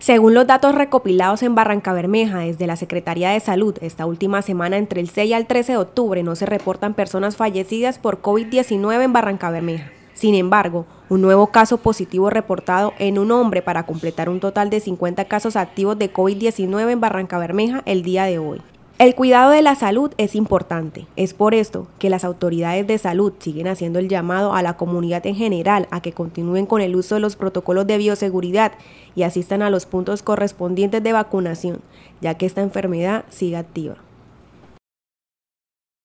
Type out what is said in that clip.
Según los datos recopilados en Barranca Bermeja desde la Secretaría de Salud, esta última semana entre el 6 al 13 de octubre no se reportan personas fallecidas por COVID-19 en Barranca Bermeja. Sin embargo, un nuevo caso positivo reportado en un hombre para completar un total de 50 casos activos de COVID-19 en Barranca Bermeja el día de hoy. El cuidado de la salud es importante. Es por esto que las autoridades de salud siguen haciendo el llamado a la comunidad en general a que continúen con el uso de los protocolos de bioseguridad y asistan a los puntos correspondientes de vacunación, ya que esta enfermedad sigue activa.